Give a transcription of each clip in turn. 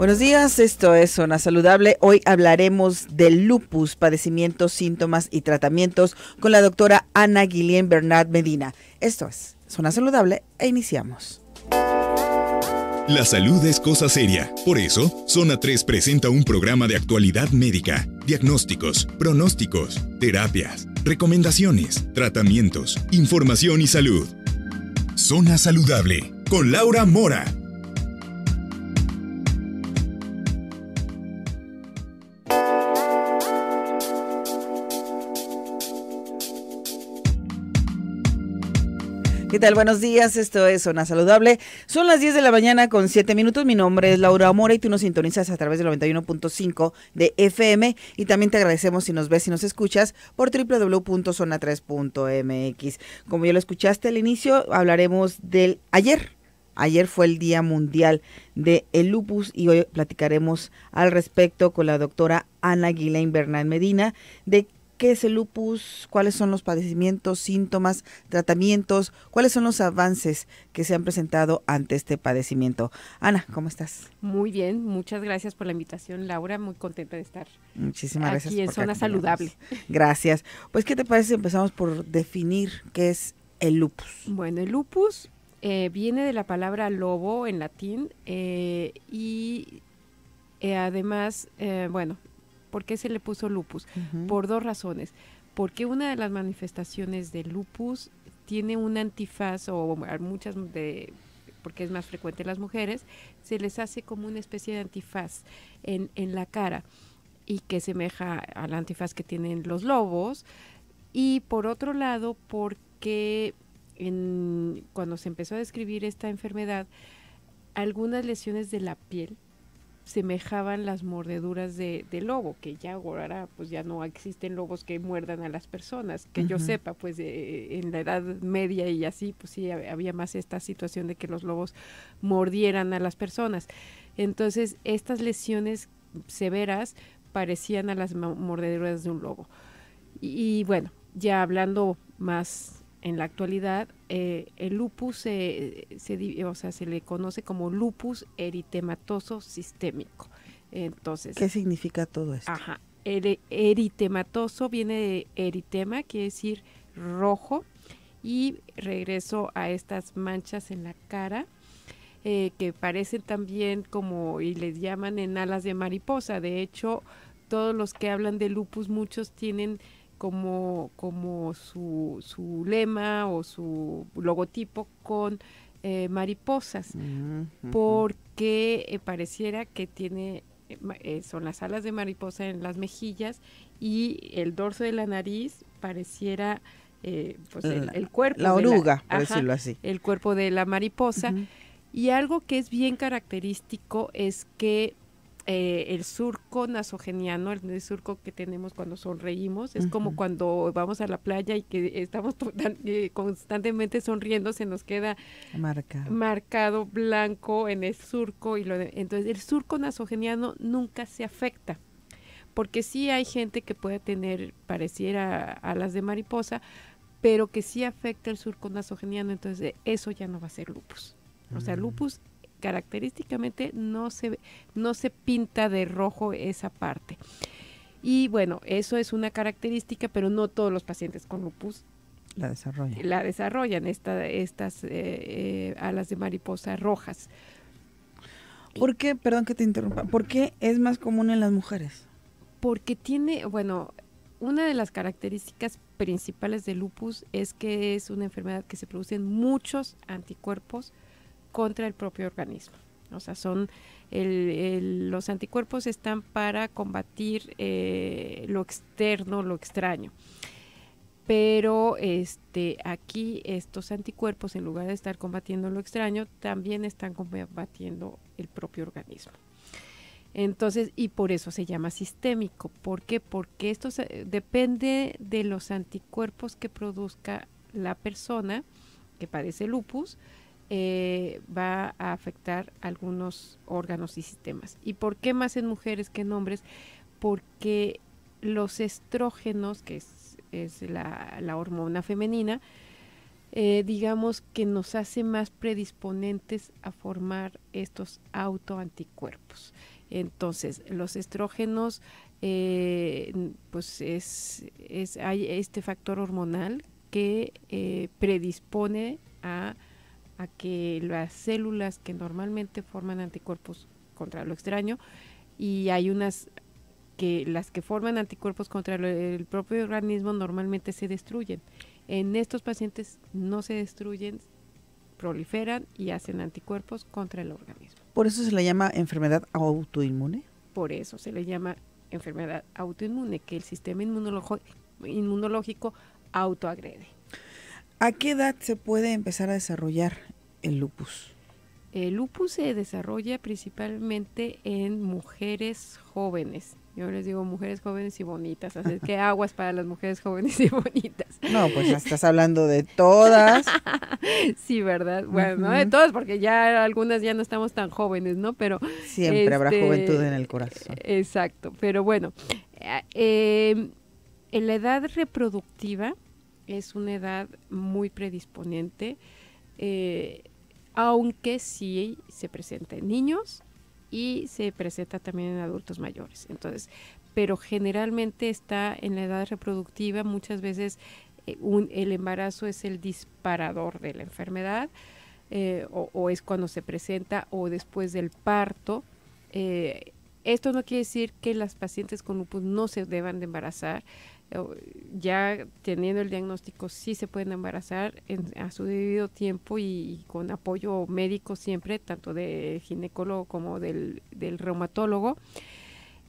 Buenos días, esto es Zona Saludable. Hoy hablaremos del lupus, padecimientos, síntomas y tratamientos con la doctora Ana Guillén Bernard Medina. Esto es Zona Saludable e iniciamos. La salud es cosa seria. Por eso, Zona 3 presenta un programa de actualidad médica, diagnósticos, pronósticos, terapias, recomendaciones, tratamientos, información y salud. Zona Saludable con Laura Mora ¿Qué tal? Buenos días, esto es Zona Saludable. Son las 10 de la mañana con 7 minutos. Mi nombre es Laura Mora y tú nos sintonizas a través del 91.5 de FM. Y también te agradecemos si nos ves y nos escuchas por www.zona3.mx. Como ya lo escuchaste al inicio, hablaremos del ayer. Ayer fue el Día Mundial de el Lupus y hoy platicaremos al respecto con la doctora Ana Guilain Bernal Medina de ¿Qué es el lupus? ¿Cuáles son los padecimientos, síntomas, tratamientos? ¿Cuáles son los avances que se han presentado ante este padecimiento? Ana, ¿cómo estás? Muy bien, muchas gracias por la invitación, Laura. Muy contenta de estar Muchísimas gracias aquí en Zona Saludable. Gracias. Pues, ¿qué te parece? si Empezamos por definir qué es el lupus. Bueno, el lupus eh, viene de la palabra lobo en latín eh, y eh, además, bueno, ¿Por qué se le puso lupus? Por dos razones. Porque una de las manifestaciones de lupus tiene un antifaz o muchas de porque es más frecuente en las mujeres, se les hace como una especie de antifaz en, la cara y que semeja al antifaz que tienen los lobos. Y por otro lado, porque cuando se empezó a describir esta enfermedad, algunas lesiones de la piel semejaban las mordeduras de, lobo, que ya pues ya no existen lobos que muerdan a las personas, que yo sepa, pues eh, eh, en la Edad Media y así, pues sí había más esta situación de que los lobos mordieran a las personas. Entonces, estas lesiones severas parecían a las mordeduras de un lobo. y bueno, ya hablando más en la actualidad eh, el lupus se, o sea, se le conoce como lupus eritematoso sistémico. Entonces, ¿qué significa todo esto? Ajá. eritematoso viene de eritema, quiere decir rojo, y regreso a estas manchas en la cara. Eh, que parecen también como y les llaman en alas de mariposa. De hecho, todos los que hablan de lupus, muchos tienen como, como su, su lema o su logotipo con eh, mariposas, mm, porque eh, pareciera que tiene, eh, son las alas de mariposa en las mejillas y el dorso de la nariz pareciera, pues, el, cuerpo. La oruga, por decirlo así. El cuerpo de la mariposa. Y algo que es bien característico es que eh, el surco nasogeniano, el surco que tenemos cuando sonreímos, es como cuando vamos a la playa y que estamos eh, constantemente sonriendo, se nos queda marcado, blanco en el surco. y lo Entonces el surco nasogeniano nunca se afecta porque sí hay gente que puede tener pareciera las de mariposa, pero que sí afecta el surco nasogeniano, entonces eso ya no va a ser lupus. O sea, mm. lupus característicamente no se, no se pinta de rojo esa parte. Y bueno, eso es una característica, pero no todos los pacientes con lupus la desarrollan. La desarrollan estas eh, eh, alas de mariposa rojas. ¿Por qué, perdón que te interrumpa, por qué es más común en las mujeres? Porque tiene, bueno, una de las características principales del lupus es que es una enfermedad que se produce en muchos anticuerpos contra el propio organismo. O sea, son los anticuerpos están para combatir eh, lo externo, lo extraño. Pero este, aquí estos anticuerpos, en lugar de estar combatiendo lo extraño, también están combatiendo el propio organismo. Entonces, y por eso se llama sistémico. ¿Por qué? Porque esto depende de los anticuerpos que produzca la persona que padece lupus eh, va a afectar algunos órganos y sistemas. ¿Y por qué más en mujeres que en hombres? Porque los estrógenos, que es, la, hormona femenina, eh, digamos que nos hace más predisponentes a formar estos autoanticuerpos. Entonces, los estrógenos, eh, pues es, hay este factor hormonal que predispone a a que las células que normalmente forman anticuerpos contra lo extraño y hay unas que las que forman anticuerpos contra el propio organismo normalmente se destruyen. En estos pacientes no se destruyen, proliferan y hacen anticuerpos contra el organismo. ¿Por eso se le llama enfermedad autoinmune? Por eso se le llama enfermedad autoinmune, que el sistema inmunológico autoagrede. ¿A qué edad se puede empezar a desarrollar el lupus? El lupus se desarrolla principalmente en mujeres jóvenes. Yo les digo mujeres jóvenes y bonitas, así que aguas para las mujeres jóvenes y bonitas. No, pues estás hablando de todas. sí, ¿verdad? Bueno, no de todas, porque ya algunas ya no estamos tan jóvenes, ¿no? Pero... Siempre habrá este, juventud en el corazón. Exacto, pero bueno, eh, eh, en la edad reproductiva es una edad muy predisponente, eh, aunque sí se presenta en niños y se presenta también en adultos mayores. Entonces, pero generalmente está en la edad reproductiva, muchas veces eh, el embarazo es el disparador de la enfermedad. Eh, o, es cuando se presenta o después del parto. esto no quiere decir que las pacientes con lupus no se deban de embarazar ya teniendo el diagnóstico sí se pueden embarazar a su debido tiempo y, con apoyo médico siempre, tanto del ginecólogo como del, del reumatólogo,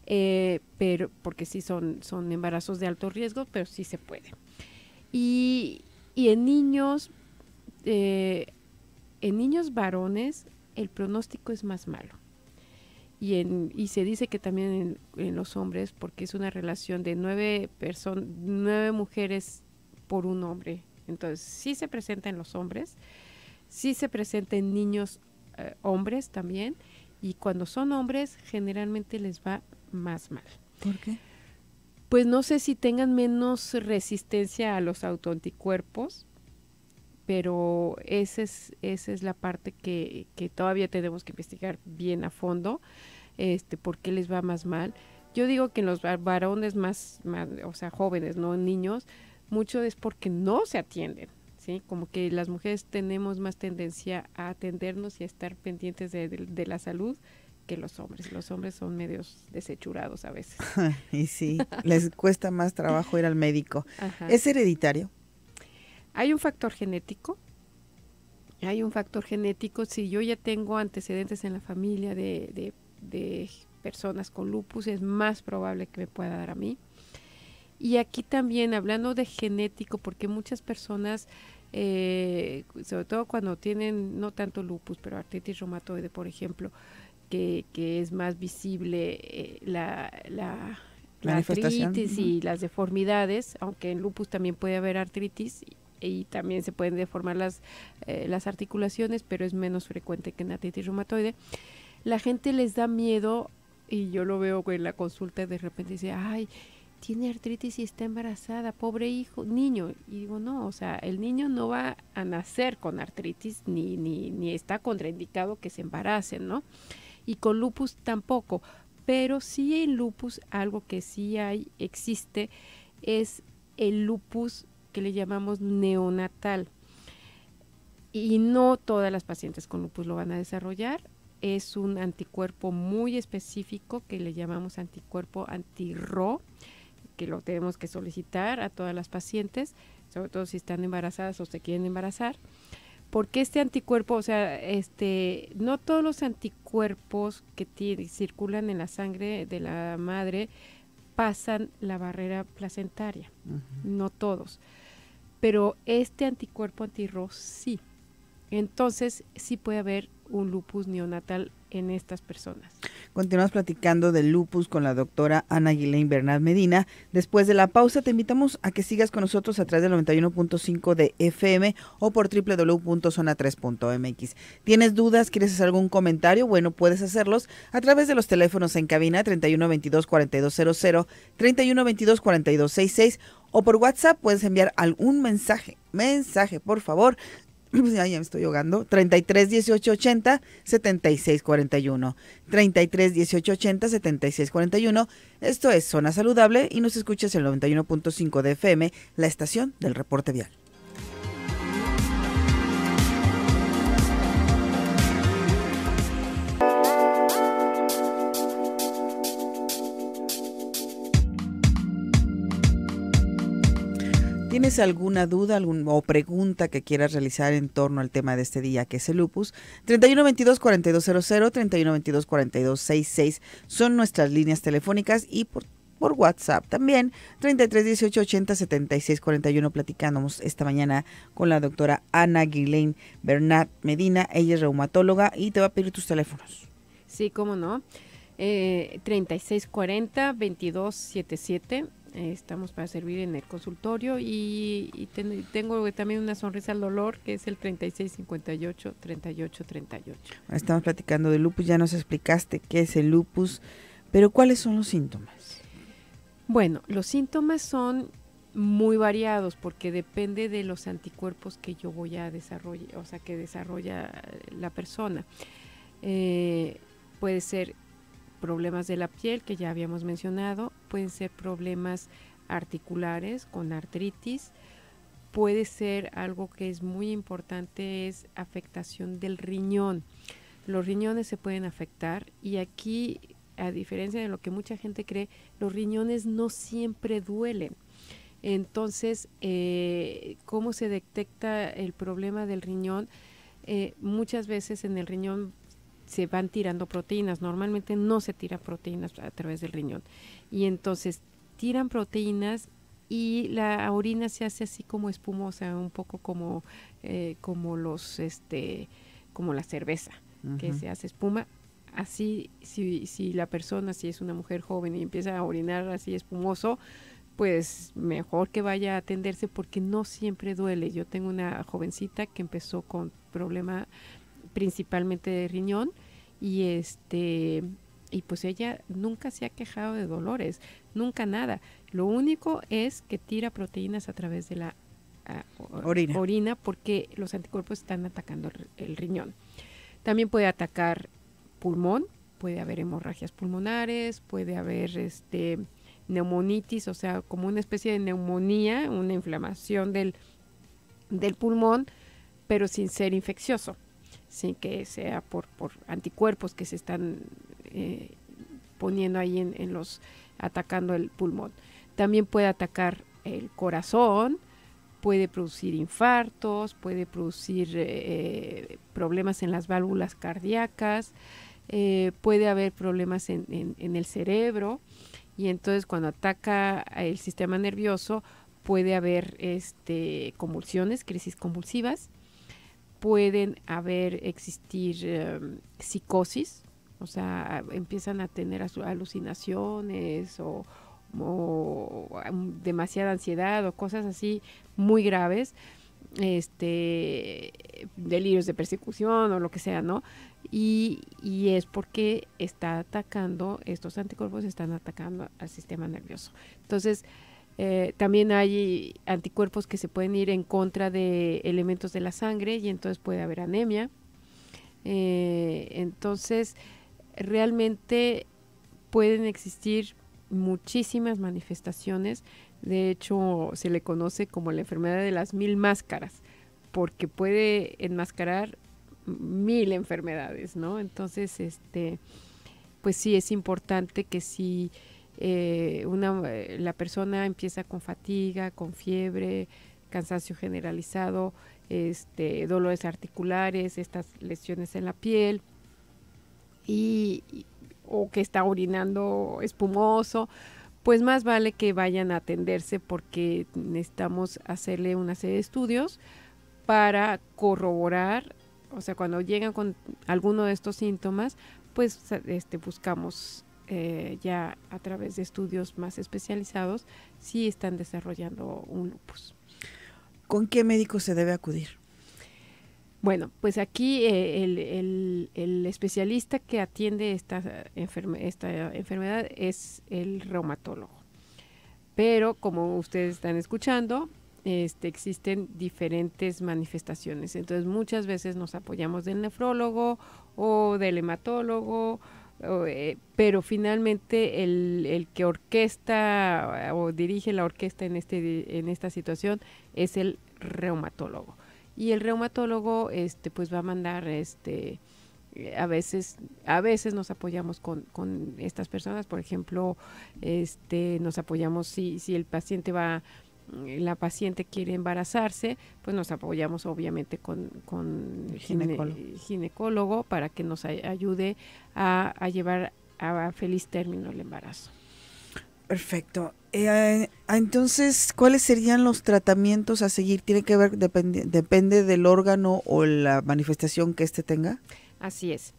eh, pero porque sí son, son embarazos de alto riesgo, pero sí se puede. Y, y en niños, eh, en niños varones, el pronóstico es más malo y, se dice que también en, los hombres, porque es una relación de nueve, nueve mujeres por un hombre. Entonces, sí se presenta en los hombres, sí se presenta en niños eh, hombres también, y cuando son hombres generalmente les va más mal. ¿Por qué? Pues no sé si tengan menos resistencia a los autoanticuerpos, pero esa es, esa es la parte que, todavía tenemos que investigar bien a fondo, este, por qué les va más mal. Yo digo que en los varones más, o sea, jóvenes, no niños, mucho es porque no se atienden, ¿sí? Como que las mujeres tenemos más tendencia a atendernos y a estar pendientes de, la salud que los hombres. Los hombres son medios desechurados a veces. y sí, les cuesta más trabajo ir al médico. ¿Es hereditario? Hay un factor genético. Hay un factor genético. Si yo ya tengo antecedentes en la familia de, personas con lupus, es más probable que me pueda dar a mí. Y aquí también, hablando de genético, porque muchas personas, eh, sobre todo cuando tienen no tanto lupus, pero artritis reumatoide, por ejemplo, que, es más visible eh, la, la, artritis y las deformidades, aunque en lupus también puede haber artritis, y también se pueden deformar las, eh, las articulaciones, pero es menos frecuente que en artritis reumatoide. La gente les da miedo y yo lo veo en la consulta de repente dice, ay, tiene artritis y está embarazada, pobre hijo, niño. Y digo, no, o sea, el niño no va a nacer con artritis ni, ni, está contraindicado que se embaracen, ¿no? Y con lupus tampoco. Pero sí en lupus algo que sí hay, existe, es el lupus que le llamamos neonatal. Y no todas las pacientes con lupus lo van a desarrollar. Es un anticuerpo muy específico que le llamamos anticuerpo anti-RO, que lo tenemos que solicitar a todas las pacientes, sobre todo si están embarazadas o se quieren embarazar. Porque este anticuerpo, o sea, este, no todos los anticuerpos que circulan en la sangre de la madre pasan la barrera placentaria, no todos. Pero este anticuerpo antirroz sí. Entonces sí puede haber un lupus neonatal en estas personas. Continuamos platicando del lupus con la doctora Ana Guilain Bernard Medina. Después de la pausa, te invitamos a que sigas con nosotros a través del 91.5 de FM o por www.zona3.mx. ¿Tienes dudas? ¿Quieres hacer algún comentario? Bueno, puedes hacerlos a través de los teléfonos en cabina 3122-4200, 3122-4266 o por WhatsApp puedes enviar algún mensaje, mensaje por favor Pues, ya me estoy ahogando. 33 18 80 76 41. 33 18 80 76 41. Esto es Zona Saludable y nos escuchas el 91.5 de FM, la estación del reporte vial. tienes alguna duda o pregunta que quieras realizar en torno al tema de este día, que es el lupus, 3122-4200, 3122-4266 son nuestras líneas telefónicas y por por WhatsApp también, 33 18 80 76 41. Platicamos esta mañana con la doctora Ana Guilain Bernat Medina. Ella es reumatóloga y te va a pedir tus teléfonos. Sí, cómo no. Eh, 36 40 22 77 estamos para servir en el consultorio y, tengo también una sonrisa al dolor que es el 3658 3838 38. Estamos platicando de lupus, ya nos explicaste qué es el lupus, pero ¿cuáles son los síntomas? Bueno, los síntomas son muy variados porque depende de los anticuerpos que yo voy a desarrollar, o sea, que desarrolla la persona. Eh, puede ser problemas de la piel que ya habíamos mencionado, pueden ser problemas articulares con artritis, puede ser algo que es muy importante es afectación del riñón. Los riñones se pueden afectar y aquí, a diferencia de lo que mucha gente cree, los riñones no siempre duelen. Entonces, eh, ¿cómo se detecta el problema del riñón? Eh, muchas veces en el riñón se van tirando proteínas. Normalmente no se tira proteínas a través del riñón. Y entonces tiran proteínas y la orina se hace así como espumosa, un poco como, eh, como los este, como la cerveza, que se hace espuma. Así, si, si la persona, si es una mujer joven y empieza a orinar así espumoso, pues mejor que vaya a atenderse porque no siempre duele. Yo tengo una jovencita que empezó con problema principalmente de riñón y este y pues ella nunca se ha quejado de dolores, nunca nada. Lo único es que tira proteínas a través de la orina. porque los anticuerpos están atacando el, el riñón. También puede atacar pulmón, puede haber hemorragias pulmonares, puede haber este neumonitis, o sea, como una especie de neumonía, una inflamación del, del pulmón, pero sin ser infeccioso sin que sea por, por anticuerpos que se están eh, poniendo ahí en, los atacando el pulmón. También puede atacar el corazón, puede producir infartos, puede producir eh, eh, problemas en las válvulas cardíacas, puede haber problemas en, el cerebro y entonces cuando ataca el sistema nervioso puede haber este, convulsiones, crisis convulsivas pueden haber existir em, psicosis, o sea, empiezan a tener alucinaciones o, demasiada ansiedad o cosas así muy graves, este, delirios de persecución o lo que sea, ¿no? Y, y es porque está atacando, estos anticuerpos están atacando al sistema nervioso. Entonces, eh, también hay anticuerpos que se pueden ir en contra de elementos de la sangre y entonces puede haber anemia. Eh, entonces, realmente pueden existir muchísimas manifestaciones. De hecho, se le conoce como la enfermedad de las mil máscaras, porque puede enmascarar mil enfermedades, ¿no? Entonces, este, pues sí es importante que si... Sí, eh, eh, la persona empieza con fatiga, con fiebre, cansancio generalizado, este, dolores articulares, estas lesiones en la piel, y, o que está orinando espumoso, pues más vale que vayan a atenderse porque necesitamos hacerle una serie de estudios para corroborar, o sea, cuando llegan con alguno de estos síntomas, pues este, buscamos eh, ya a través de estudios más especializados, sí están desarrollando un lupus. ¿Con qué médico se debe acudir? Bueno, pues aquí eh, el, especialista que atiende esta, enfermedad es el reumatólogo. Pero como ustedes están escuchando, este, existen diferentes manifestaciones. Entonces muchas veces nos apoyamos del nefrólogo o del hematólogo eh, pero finalmente el, que orquesta eh, o dirige la orquesta en, este, en esta situación es el reumatólogo. Y el reumatólogo este, pues va a mandar este, eh, a veces a veces nos apoyamos con, con, estas personas por ejemplo este nos apoyamos si si el paciente va eh, la paciente quiere embarazarse, pues nos apoyamos obviamente con, el ginecólogo. para que nos ayude a, llevar a feliz término el embarazo. Perfecto. Eh, ah, entonces, ¿cuáles serían los tratamientos a seguir? ¿Tiene que ver, depende, del órgano o la manifestación que éste tenga? Así es.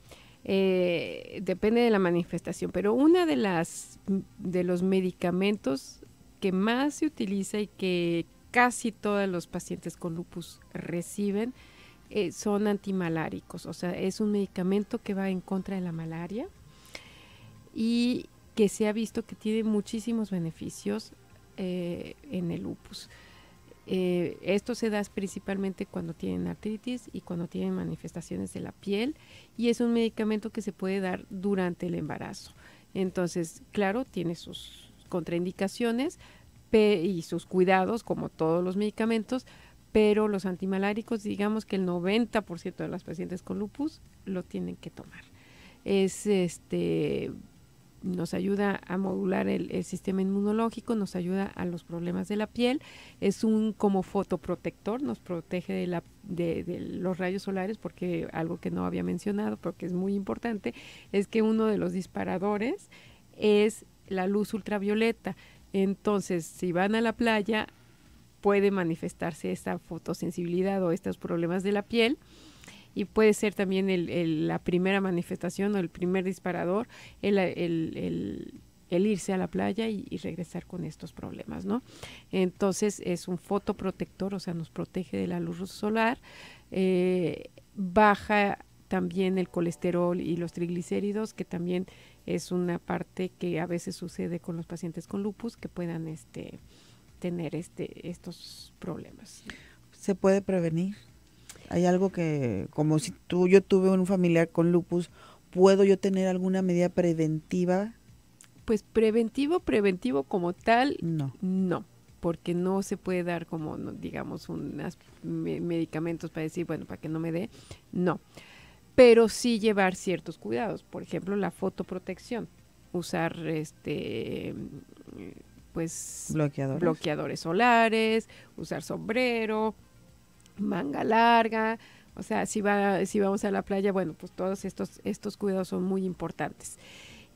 Eh, depende de la manifestación, pero una de las de los medicamentos que más se utiliza y que casi todos los pacientes con lupus reciben eh, son antimaláricos, o sea, es un medicamento que va en contra de la malaria y que se ha visto que tiene muchísimos beneficios eh, en el lupus. Eh, esto se da principalmente cuando tienen artritis y cuando tienen manifestaciones de la piel y es un medicamento que se puede dar durante el embarazo. Entonces, claro, tiene sus, contraindicaciones y sus cuidados, como todos los medicamentos, pero los antimaláricos, digamos que el 90% de las pacientes con lupus lo tienen que tomar. Es este nos ayuda a modular el, sistema inmunológico, nos ayuda a los problemas de la piel, es un como fotoprotector, nos protege de, la, de, de, los rayos solares, porque algo que no había mencionado, pero que es muy importante, es que uno de los disparadores es la luz ultravioleta. Entonces, si van a la playa, puede manifestarse esta fotosensibilidad o estos problemas de la piel y puede ser también la primera manifestación o el primer disparador el, irse a la playa y, regresar con estos problemas, ¿no? Entonces es un fotoprotector, o sea, nos protege de la luz solar, eh, baja también el colesterol y los triglicéridos, que también es una parte que a veces sucede con los pacientes con lupus que puedan este, tener este, estos problemas. ¿Se puede prevenir? ¿Hay algo que, como si tú, yo tuve un familiar con lupus, ¿puedo yo tener alguna medida preventiva? Pues preventivo, preventivo como tal, no. No, porque no se puede dar como, digamos, unos medicamentos para decir, bueno, para que no me dé, no pero sí llevar ciertos cuidados, por ejemplo, la fotoprotección, usar este pues bloqueadores, solares, usar sombrero, manga larga, o sea, si va si vamos a la playa, bueno, pues todos estos estos cuidados son muy importantes.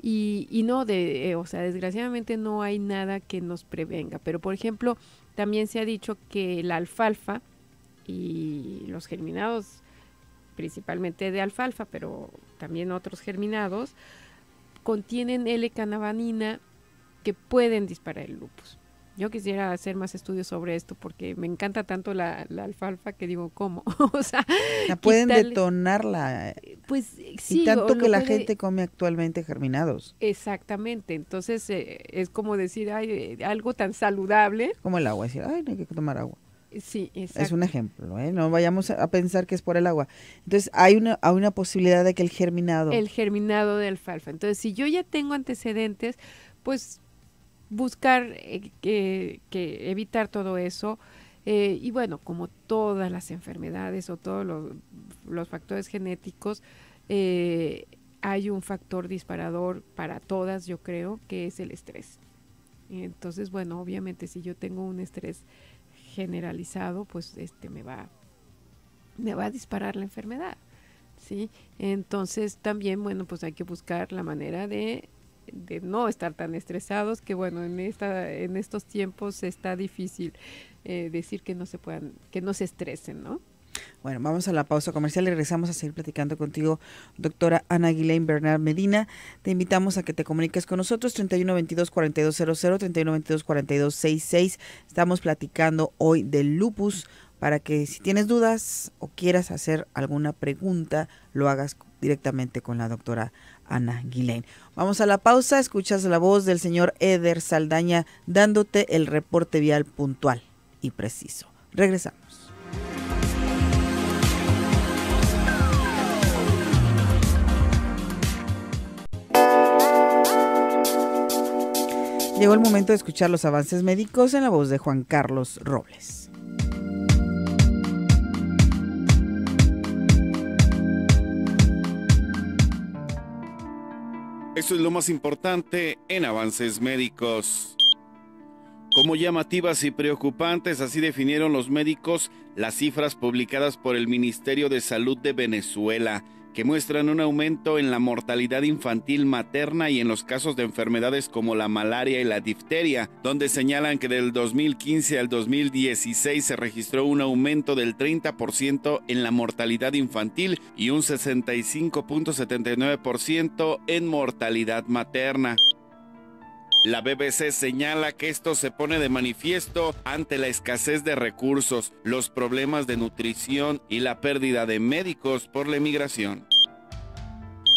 Y, y no de, eh, o sea, desgraciadamente no hay nada que nos prevenga. Pero por ejemplo, también se ha dicho que la alfalfa y los germinados principalmente de alfalfa, pero también otros germinados, contienen L-canabanina que pueden disparar el lupus. Yo quisiera hacer más estudios sobre esto porque me encanta tanto la, alfalfa que digo, ¿cómo? o sea, la pueden detonarla. Pues sí. Y tanto que la gente come actualmente germinados. Exactamente. Entonces eh, es como decir, ay, eh, algo tan saludable. Como el agua, decir, ay, no hay que tomar agua. Sí, exacto. Es un ejemplo, ¿eh? no vayamos a pensar que es por el agua. Entonces, hay una, hay una posibilidad de que el germinado. El germinado de alfalfa. Entonces, si yo ya tengo antecedentes, pues buscar eh, que, evitar todo eso. Eh, y bueno, como todas las enfermedades o todos los factores genéticos, hay un factor disparador para todas, yo creo, que es el estrés. Entonces, bueno, obviamente si yo tengo un estrés generalizado, pues este me va me va a disparar la enfermedad, ¿sí? Entonces, también bueno, pues hay que buscar la manera de de no estar tan estresados, que bueno, en, esta, en estos tiempos está difícil eh, decir que no se puedan, que no se estresen, ¿no? Bueno, vamos a la pausa comercial y regresamos a seguir platicando contigo, doctora Ana Guilain Bernard Medina. Te invitamos a que te comuniques con nosotros, 3122-4200, 3122-4266. Estamos platicando hoy del lupus para que si tienes dudas o quieras hacer alguna pregunta, lo hagas directamente con la doctora Ana Guilain. Vamos a la pausa, escuchas la voz del señor Eder Saldaña dándote el reporte vial puntual y preciso. Regresamos. Llegó el momento de escuchar los avances médicos en la voz de Juan Carlos Robles. Eso es lo más importante en avances médicos. Como llamativas y preocupantes, así definieron los médicos las cifras publicadas por el Ministerio de Salud de Venezuela que muestran un aumento en la mortalidad infantil materna y en los casos de enfermedades como la malaria y la difteria, donde señalan que del 2015 al 2016 se registró un aumento del 30% en la mortalidad infantil y un 65.79% en mortalidad materna. La BBC señala que esto se pone de manifiesto ante la escasez de recursos, los problemas de nutrición y la pérdida de médicos por la emigración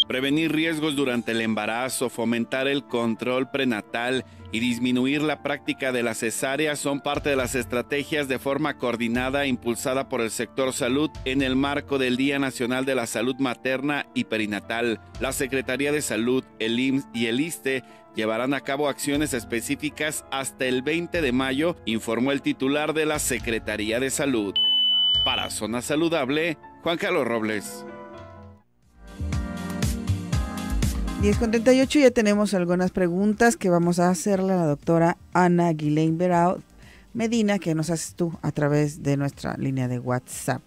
prevenir riesgos durante el embarazo, fomentar el control prenatal y disminuir la práctica de las cesáreas son parte de las estrategias de forma coordinada e impulsada por el sector salud en el marco del Día Nacional de la Salud Materna y Perinatal. La Secretaría de Salud, el IMSS y el ISTE llevarán a cabo acciones específicas hasta el 20 de mayo, informó el titular de la Secretaría de Salud. Para Zona Saludable, Juan Carlos Robles. 10 con 38 ya tenemos algunas preguntas que vamos a hacerle a la doctora Ana Guilain Berao Medina que nos haces tú a través de nuestra línea de WhatsApp.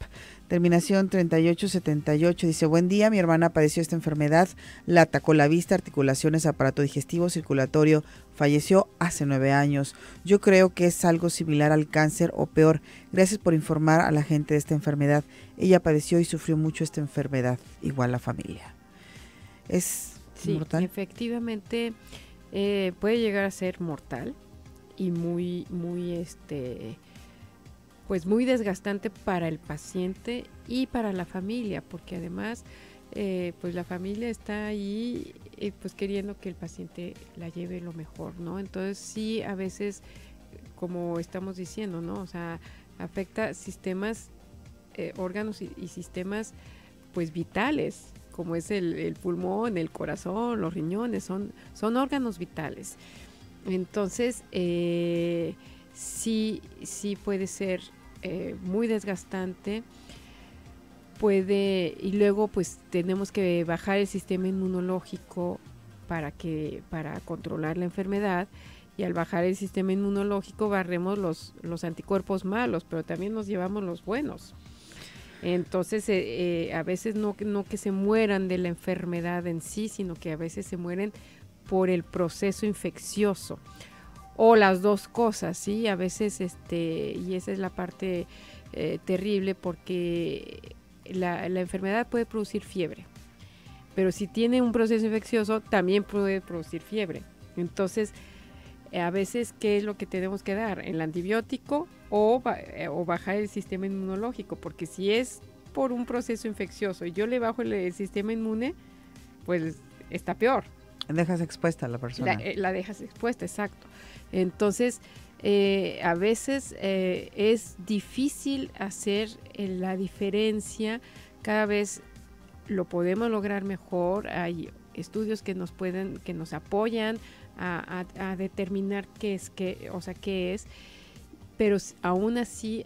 Terminación 3878 dice, buen día, mi hermana padeció esta enfermedad, la atacó la vista, articulaciones, aparato digestivo, circulatorio, falleció hace nueve años. Yo creo que es algo similar al cáncer o peor. Gracias por informar a la gente de esta enfermedad. Ella padeció y sufrió mucho esta enfermedad, igual la familia. Es Sí, efectivamente eh, puede llegar a ser mortal y muy, muy, este, pues muy desgastante para el paciente y para la familia, porque además, eh, pues la familia está ahí, eh, pues queriendo que el paciente la lleve lo mejor, ¿no? Entonces sí, a veces, como estamos diciendo, ¿no? O sea, afecta sistemas, órganos y, y sistemas, pues vitales, como es el, pulmón, el corazón, los riñones, son, órganos vitales. Entonces, eh, sí, puede ser eh, muy desgastante. Puede, y luego pues tenemos que bajar el sistema inmunológico para que, para controlar la enfermedad. Y al bajar el sistema inmunológico barremos los anticuerpos malos, pero también nos llevamos los buenos. Entonces, eh, eh, a veces no, que se mueran de la enfermedad en sí, sino que a veces se mueren por el proceso infeccioso. O las dos cosas, ¿sí? A veces, este, y esa es la parte eh, terrible porque la, la enfermedad puede producir fiebre, pero si tiene un proceso infeccioso también puede producir fiebre. Entonces, a veces, ¿qué es lo que tenemos que dar? El antibiótico o, eh, bajar el sistema inmunológico, porque si es por un proceso infeccioso y yo le bajo el, sistema inmune, pues está peor. Dejas expuesta a la persona. La, eh, dejas expuesta, exacto. Entonces, eh, a veces es difícil hacer la diferencia, cada vez lo podemos lograr mejor, hay estudios que nos pueden, que nos apoyan a, a determinar qué es, qué, o sea, qué es pero aún así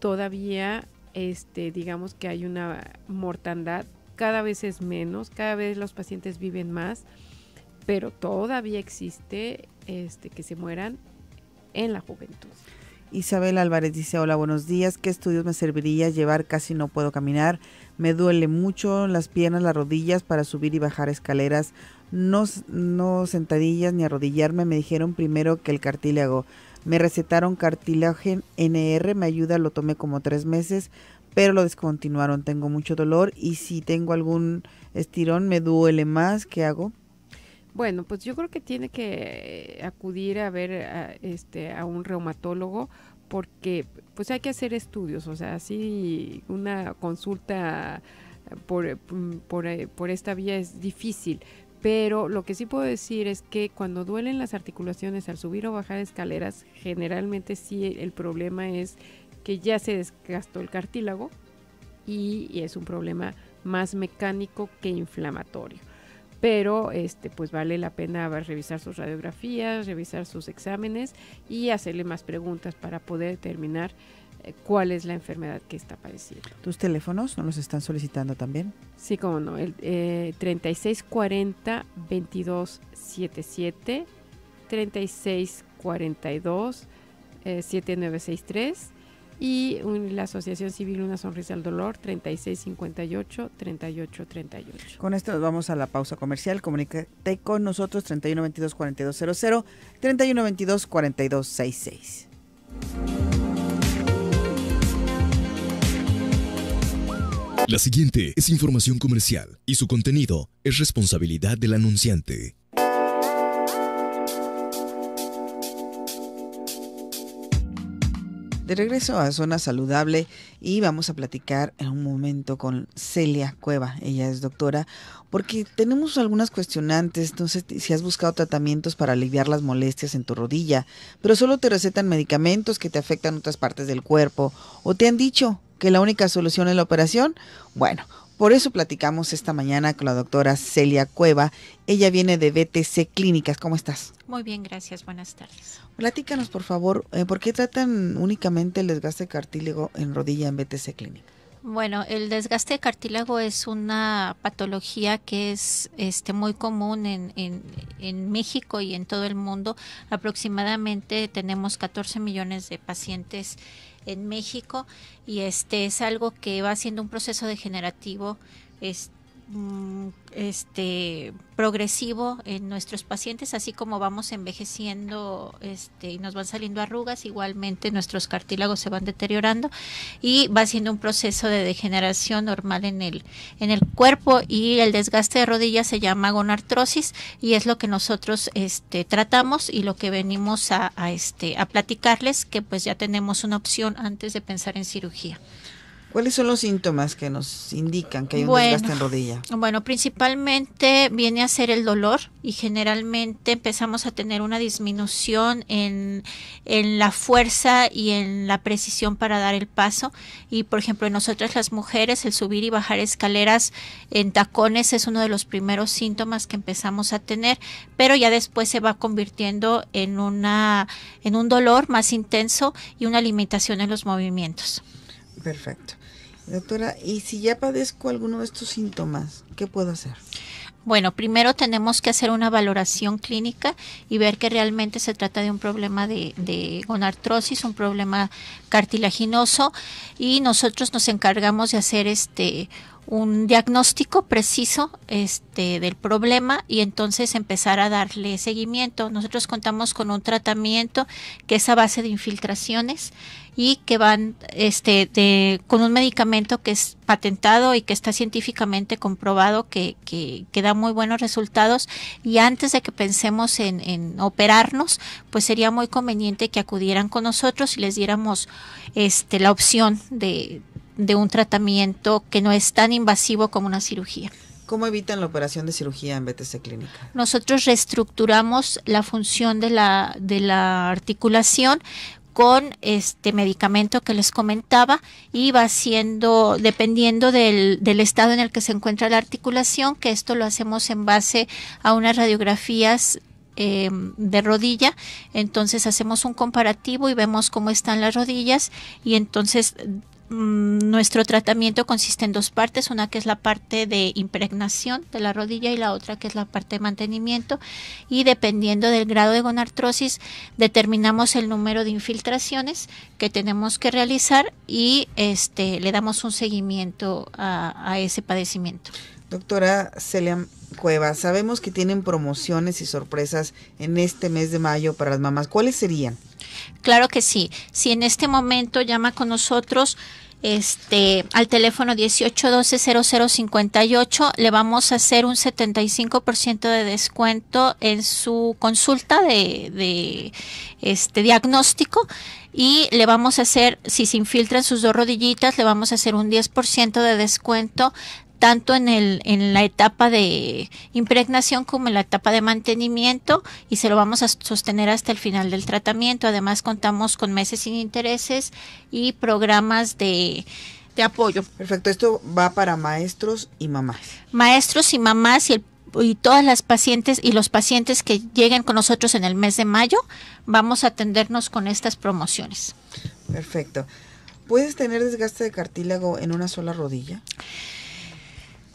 todavía, este, digamos que hay una mortandad, cada vez es menos, cada vez los pacientes viven más, pero todavía existe este, que se mueran en la juventud. Isabel Álvarez dice, hola, buenos días, ¿qué estudios me serviría llevar? Casi no puedo caminar, me duele mucho las piernas, las rodillas para subir y bajar escaleras, no, no sentadillas ni arrodillarme, me dijeron primero que el cartílago. Me recetaron cartilaje NR, me ayuda, lo tomé como tres meses, pero lo descontinuaron. Tengo mucho dolor y si tengo algún estirón me duele más. ¿Qué hago? Bueno, pues yo creo que tiene que acudir a ver a, este, a un reumatólogo porque pues hay que hacer estudios, o sea, así una consulta por esta vía es difícil, pero lo que sí puedo decir es que cuando duelen las articulaciones al subir o bajar escaleras, generalmente sí el problema es que ya se desgastó el cartílago y, es un problema más mecánico que inflamatorio pero este pues vale la pena revisar sus radiografías, revisar sus exámenes y hacerle más preguntas para poder determinar eh, cuál es la enfermedad que está padeciendo. ¿Tus teléfonos no los están solicitando también? Sí, cómo no. El eh, 3640-2277, 3642-7963 y eh, la Asociación Civil Una Sonrisa al Dolor, 3658-3838. Con esto vamos a la pausa comercial. Comunícate con nosotros, 3122-4200, 3122-4266. La siguiente es información comercial y su contenido es responsabilidad del anunciante. De regreso a Zona Saludable y vamos a platicar en un momento con Celia Cueva, ella es doctora, porque tenemos algunas cuestionantes, entonces si has buscado tratamientos para aliviar las molestias en tu rodilla, pero solo te recetan medicamentos que te afectan otras partes del cuerpo o te han dicho que la única solución es la operación. Bueno, por eso platicamos esta mañana con la doctora Celia Cueva. Ella viene de BTC Clínicas. ¿Cómo estás? Muy bien, gracias. Buenas tardes. Platícanos, por favor, eh, ¿por qué tratan únicamente el desgaste cartílago en rodilla en BTC Clínica Bueno, el desgaste de cartílago es una patología que es este, muy común en, en, en, México y en todo el mundo. Aproximadamente tenemos 14 millones de pacientes en México y este es algo que va siendo un proceso degenerativo este Mm, este progresivo en nuestros pacientes, así como vamos envejeciendo este, y nos van saliendo arrugas, igualmente nuestros cartílagos se van deteriorando y va siendo un proceso de degeneración normal en el, en el cuerpo y el desgaste de rodillas se llama gonartrosis y es lo que nosotros este, tratamos y lo que venimos a, este, a platicarles, que pues ya tenemos una opción antes de pensar en cirugía. ¿Cuáles son los síntomas que nos indican que hay un desgaste en rodilla? Bueno, principalmente viene a ser el dolor y generalmente empezamos a tener una disminución en, la fuerza y en la precisión para dar el paso. Y por ejemplo, en nosotras las mujeres, el subir y bajar escaleras en tacones es uno de los primeros síntomas que empezamos a tener, pero ya después se va convirtiendo en, una, en un dolor más intenso y una limitación en los movimientos. Perfecto. Doctora, ¿y si ya padezco alguno de estos síntomas, qué puedo hacer? Bueno, primero tenemos que hacer una valoración clínica y ver que realmente se trata de un problema de, de, gonartrosis, un problema cartilaginoso y nosotros nos encargamos de hacer este un diagnóstico preciso este del problema y entonces empezar a darle seguimiento. Nosotros contamos con un tratamiento que es a base de infiltraciones y que van este, con un medicamento que es patentado y que está científicamente comprobado que, da muy buenos resultados y antes de que pensemos en, operarnos, pues sería muy conveniente que acudieran con nosotros y les diéramos este, la opción de, un tratamiento que no es tan invasivo como una cirugía. ¿Cómo evitan la operación de cirugía en BTC Clínica? Nosotros reestructuramos la función de la, de la articulación con este medicamento que les comentaba y va siendo, dependiendo del, del estado en el que se encuentra la articulación, que esto lo hacemos en base a unas radiografías em, de rodilla. Entonces hacemos un comparativo y vemos cómo están las rodillas y entonces Mm, nuestro tratamiento consiste en dos partes, una que es la parte de impregnación de la rodilla y la otra que es la parte de mantenimiento y dependiendo del grado de gonartrosis determinamos el número de infiltraciones que tenemos que realizar y este, le damos un seguimiento a ese padecimiento. Doctora Celia Cueva, sabemos que tienen promociones y sorpresas en este mes de mayo para las mamás. ¿Cuáles serían? Claro que sí. Si en este momento llama con nosotros este al teléfono 1812-0058, le vamos a hacer un 75% de descuento en su consulta de, este diagnóstico y le vamos a hacer, si se infiltran sus dos rodillitas, le vamos a hacer un 10% de descuento tanto en, el, en la etapa de impregnación como en la etapa de mantenimiento y se lo vamos a sostener hasta el final del tratamiento. Además, contamos con meses sin intereses y programas de, apoyo. Perfecto, esto va para maestros y mamás. Maestros y mamás y y todas las pacientes y los pacientes que lleguen con nosotros en el mes de mayo, vamos a atendernos con estas promociones. Perfecto. ¿Puedes tener desgaste de cartílago en una sola rodilla?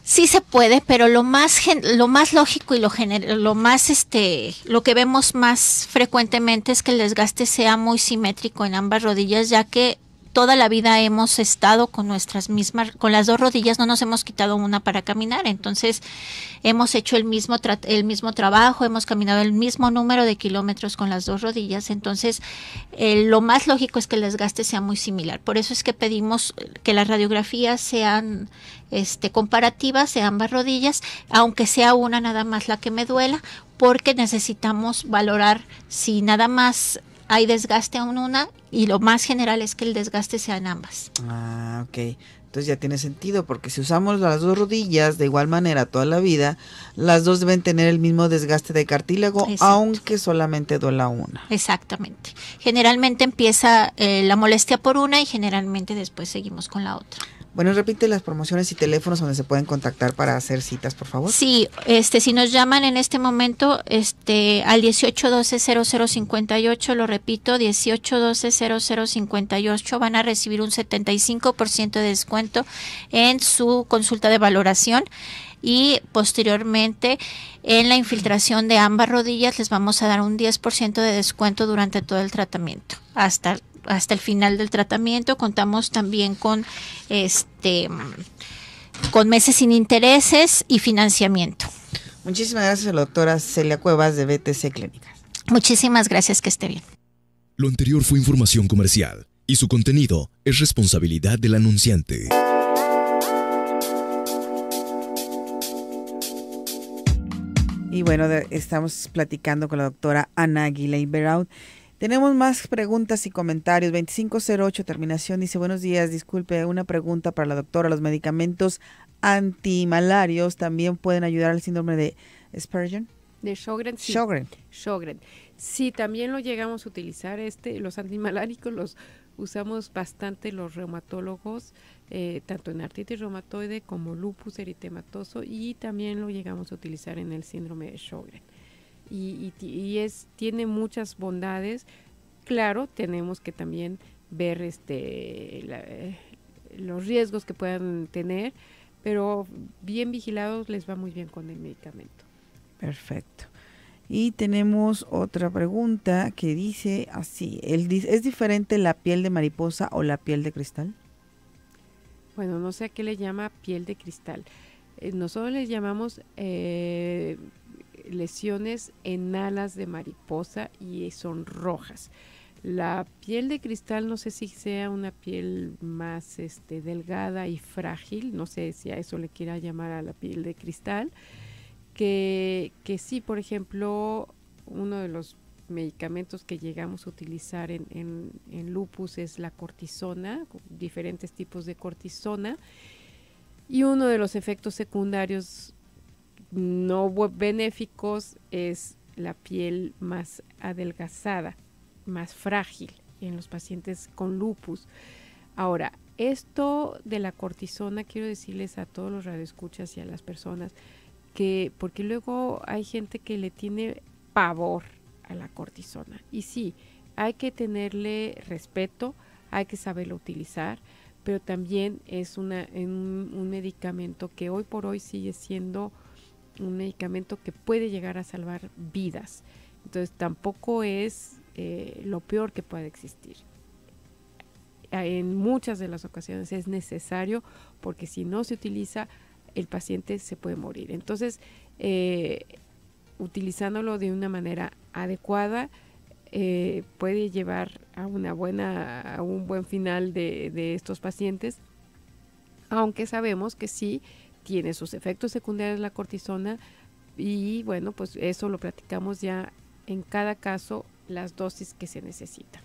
Sí se puede, pero lo más gen lo más lógico y lo lo más este lo que vemos más frecuentemente es que el desgaste sea muy simétrico en ambas rodillas, ya que toda la vida hemos estado con nuestras mismas, con las dos rodillas, no nos hemos quitado una para caminar. Entonces, hemos hecho el mismo, el mismo trabajo, hemos caminado el mismo número de kilómetros con las dos rodillas. Entonces, eh, lo más lógico es que el desgaste sea muy similar. Por eso es que pedimos eh, que las radiografías sean este, comparativas sean ambas rodillas, aunque sea una nada más la que me duela, porque necesitamos valorar si nada más hay desgaste en una y lo más general es que el desgaste sea en ambas. Ah, ok. Entonces ya tiene sentido, porque si usamos las dos rodillas de igual manera toda la vida, las dos deben tener el mismo desgaste de cartílago, aunque solamente duela una. Exactamente. Generalmente empieza eh, la molestia por una y generalmente después seguimos con la otra. Bueno, repite las promociones y teléfonos donde se pueden contactar para hacer citas, por favor. Sí, este, si nos llaman en este momento, este, al 1812-0058, lo repito, 1812-0058, van a recibir un 75% de descuento en su consulta de valoración y posteriormente en la infiltración de ambas rodillas les vamos a dar un 10% de descuento durante todo el tratamiento, hasta hasta el final del tratamiento. Contamos también con este con meses sin intereses y financiamiento. Muchísimas gracias, doctora Celia Cuevas de BTC Clínica Muchísimas gracias, que esté bien. Lo anterior fue información comercial y su contenido es responsabilidad del anunciante. Y bueno, estamos platicando con la doctora Ana Aguilera Iberaud. Tenemos más preguntas y comentarios. 2508, terminación, dice, buenos días, disculpe, una pregunta para la doctora. ¿Los medicamentos antimalarios también pueden ayudar al síndrome de Spurgeon, De Sjogren. Sí. Sjogren. Sjogren. Sí, también lo llegamos a utilizar, este, los antimaláricos los usamos bastante los reumatólogos, eh, tanto en artritis reumatoide como lupus eritematoso y también lo llegamos a utilizar en el síndrome de Sjogren y, es, tiene muchas bondades. Claro, tenemos que también ver este, eh, los riesgos que puedan tener, pero bien vigilados les va muy bien con el medicamento. Perfecto. Y tenemos otra pregunta que dice así, ¿es diferente la piel de mariposa o la piel de cristal? Bueno, no sé a qué le llama piel de cristal. Eh, nosotros les llamamos eh, lesiones en alas de mariposa y son rojas. La piel de cristal, no sé si sea una piel más este, delgada y frágil, no sé si a eso le quiera llamar a la piel de cristal, que, que sí, por ejemplo, uno de los medicamentos que llegamos a utilizar en, en lupus es la cortisona, diferentes tipos de cortisona, y uno de los efectos secundarios no benéficos es la piel más adelgazada, más frágil en los pacientes con lupus. Ahora, esto de la cortisona, quiero decirles a todos los radioescuchas y a las personas que, porque luego hay gente que le tiene pavor a la cortisona. Y sí, hay que tenerle respeto, hay que saberlo utilizar, pero también es un medicamento que hoy por hoy sigue siendo un medicamento que puede llegar a salvar vidas. Entonces tampoco es eh, lo peor que puede existir. En muchas de las ocasiones es necesario porque si no se utiliza el paciente se puede morir. Entonces, eh, utilizándolo de una manera adecuada eh, puede llevar a una buena, a un buen final de, de estos pacientes, aunque sabemos que sí tiene sus efectos secundarios la cortisona y bueno, pues eso lo platicamos ya en cada caso las dosis que se necesitan.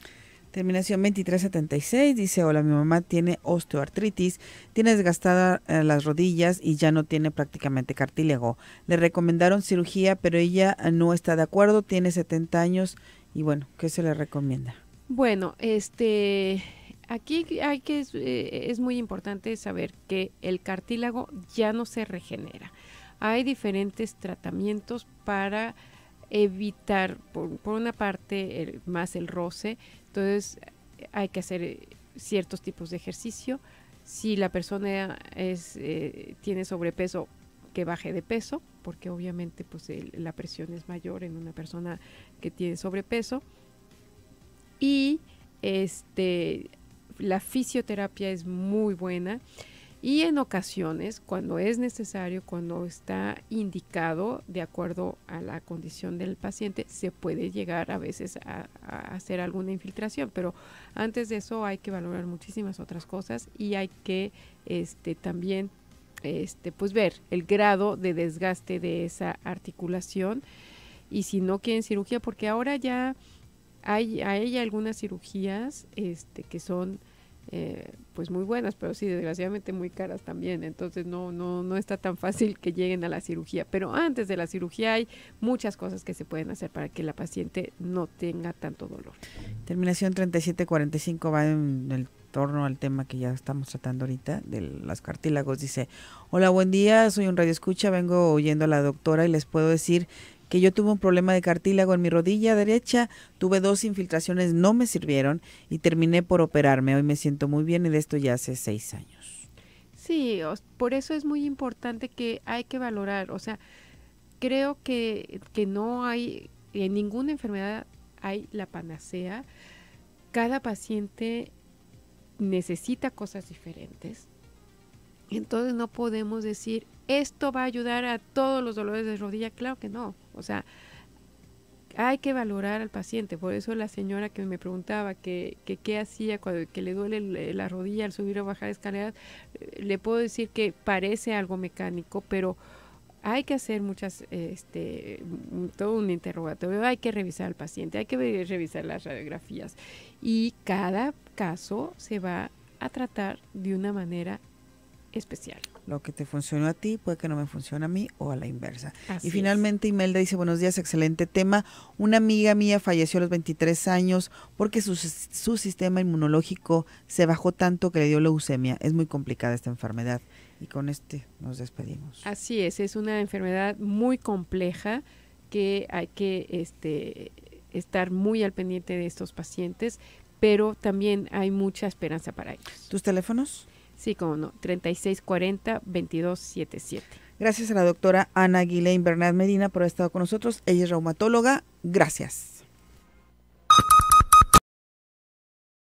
Terminación 2376 dice, hola, mi mamá tiene osteoartritis, tiene desgastada eh, las rodillas y ya no tiene prácticamente cartílago. Le recomendaron cirugía, pero ella no está de acuerdo, tiene 70 años y bueno, ¿qué se le recomienda? Bueno, este, Aquí hay que eh, es, muy importante saber que el cartílago ya no se regenera. Hay diferentes tratamientos para evitar, por, una parte, más el roce. Entonces, hay que hacer eh, ciertos tipos de ejercicio. Si la persona eh, tiene sobrepeso, que baje de peso, porque obviamente pues, la presión es mayor en una persona que tiene sobrepeso. Y este, la fisioterapia es muy buena y en ocasiones, cuando es necesario, cuando está indicado de acuerdo a la condición del paciente, se puede llegar a veces a, hacer alguna infiltración, pero antes de eso hay que valorar muchísimas otras cosas y hay que este, también este, pues ver el grado de desgaste de esa articulación y si no quieren cirugía, porque ahora ya hay, ella algunas cirugías este, que son eh, pues muy buenas, pero sí, desgraciadamente muy caras también. Entonces no, no, no está tan fácil que lleguen a la cirugía. Pero antes de la cirugía hay muchas cosas que se pueden hacer para que la paciente no tenga tanto dolor. Terminación 3745 va en el torno al tema que ya estamos tratando ahorita de las cartílagos. Dice, hola, buen día, soy un radio escucha, vengo oyendo a la doctora y les puedo decir que yo tuve un problema de cartílago en mi rodilla derecha, tuve dos infiltraciones, no me sirvieron y terminé por operarme. Hoy me siento muy bien y de esto ya hace seis años. Sí, por eso es muy importante que hay que valorar, o sea, creo que, que no hay, en ninguna enfermedad hay la panacea. Cada paciente necesita cosas diferentes entonces no podemos decir, esto va a ayudar a todos los dolores de rodilla. Claro que no. O sea, hay que valorar al paciente. Por eso la señora que me preguntaba que, qué hacía cuando que le duele eh, la rodilla al subir o bajar escaleras, eh, le puedo decir que parece algo mecánico, pero hay que hacer muchas, este, todo un interrogatorio, hay que revisar al paciente, hay que revisar las radiografías y cada caso se va a tratar de una manera especial. Lo que te funcionó a ti puede que no me funcione a mí o a la inversa. y finalmente Imelda dice, buenos días, excelente tema. Una amiga mía falleció a los 23 años porque su, su sistema inmunológico se bajó tanto que le dio leucemia. Es muy complicada esta enfermedad. Y con este nos despedimos. Así es, es una enfermedad muy compleja que hay que este, estar muy al pendiente de estos pacientes, pero también hay mucha esperanza para ellos. ¿Tus teléfonos? Sí, como no, 3640-2277. Gracias a la doctora Ana Guilain Bernard Medina por haber estado con nosotros. Ella es reumatóloga. Gracias.